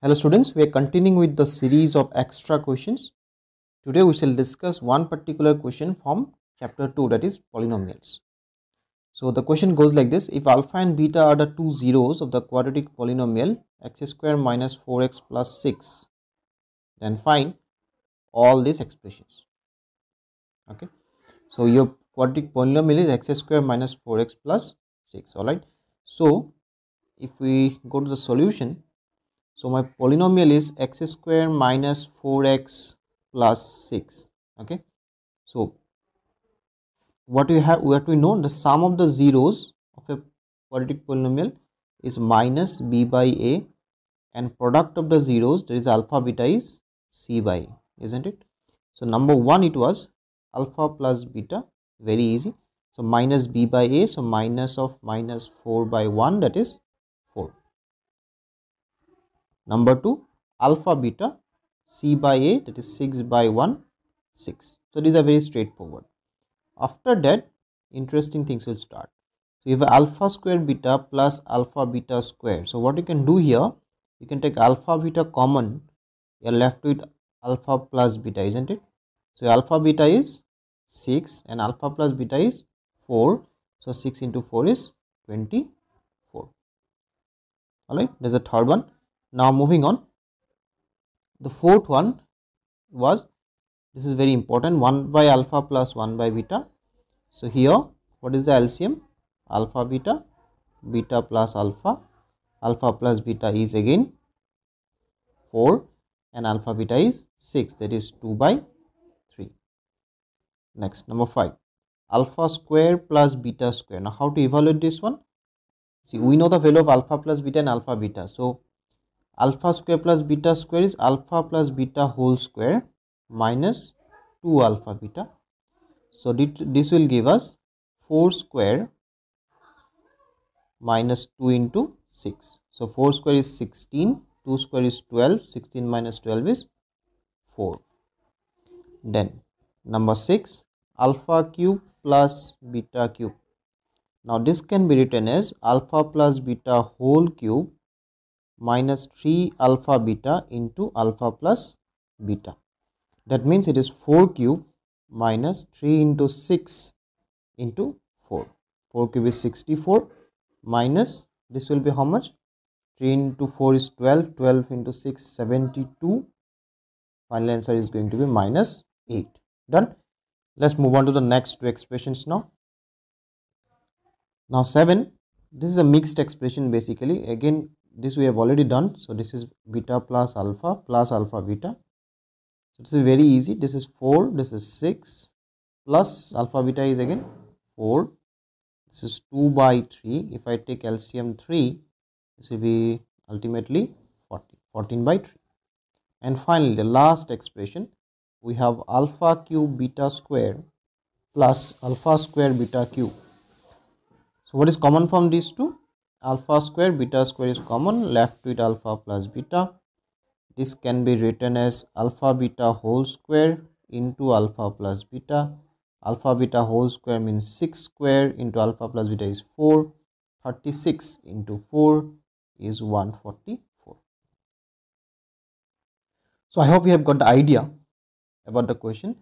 Hello students, we are continuing with the series of extra questions. Today we shall discuss one particular question from chapter 2 that is polynomials. So the question goes like this, if alpha and beta are the two zeros of the quadratic polynomial x square minus 4x plus 6 then find all these expressions. Okay, so your quadratic polynomial is x square minus 4x plus 6 alright. So if we go to the solution so my polynomial is x square minus 4x plus 6. Okay. So what we have, what we know the sum of the zeros of a quadratic polynomial is minus b by a and product of the zeros that is alpha beta is c by a isn't it. So number 1 it was alpha plus beta very easy. So minus b by a so minus of minus 4 by 1 that is Number 2 alpha beta c by a that is 6 by 1 6. So these are very straightforward. After that interesting things will start. So you have alpha square beta plus alpha beta square. So what you can do here you can take alpha beta common you are left with alpha plus beta isn't it. So alpha beta is 6 and alpha plus beta is 4. So 6 into 4 is 24. Alright, there's a third one. Now moving on, the fourth one was this is very important 1 by alpha plus 1 by beta. So here what is the LCM? Alpha beta, beta plus alpha, alpha plus beta is again 4 and alpha beta is 6 that is 2 by 3. Next number 5 alpha square plus beta square. Now how to evaluate this one? See we know the value of alpha plus beta and alpha beta. So alpha square plus beta square is alpha plus beta whole square minus 2 alpha beta. So, this will give us 4 square minus 2 into 6. So, 4 square is 16, 2 square is 12, 16 minus 12 is 4. Then number 6 alpha cube plus beta cube. Now, this can be written as alpha plus beta whole cube minus 3 alpha beta into alpha plus beta. That means it is 4 cube minus 3 into 6 into 4. 4 cube is 64 minus this will be how much? 3 into 4 is 12, 12 into 6 72. Final answer is going to be minus 8. Done. Let's move on to the next two expressions now. Now 7. This is a mixed expression basically. Again this we have already done so this is beta plus alpha plus alpha beta so this is very easy this is 4 this is 6 plus alpha beta is again 4 this is 2 by 3 if I take LCM 3 this will be ultimately 40 14 by 3 and finally the last expression we have alpha cube beta square plus alpha square beta cube so what is common from these two alpha square beta square is common left with alpha plus beta this can be written as alpha beta whole square into alpha plus beta alpha beta whole square means 6 square into alpha plus beta is 4 36 into 4 is 144 so i hope you have got the idea about the question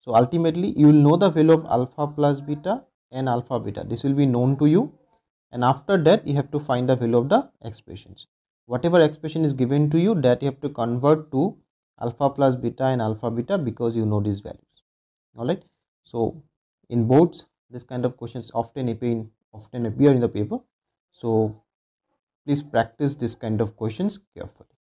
so ultimately you will know the value of alpha plus beta and alpha beta this will be known to you and after that you have to find the value of the expressions whatever expression is given to you that you have to convert to alpha plus beta and alpha beta because you know these values all right so in boards this kind of questions often appear in, often appear in the paper so please practice this kind of questions carefully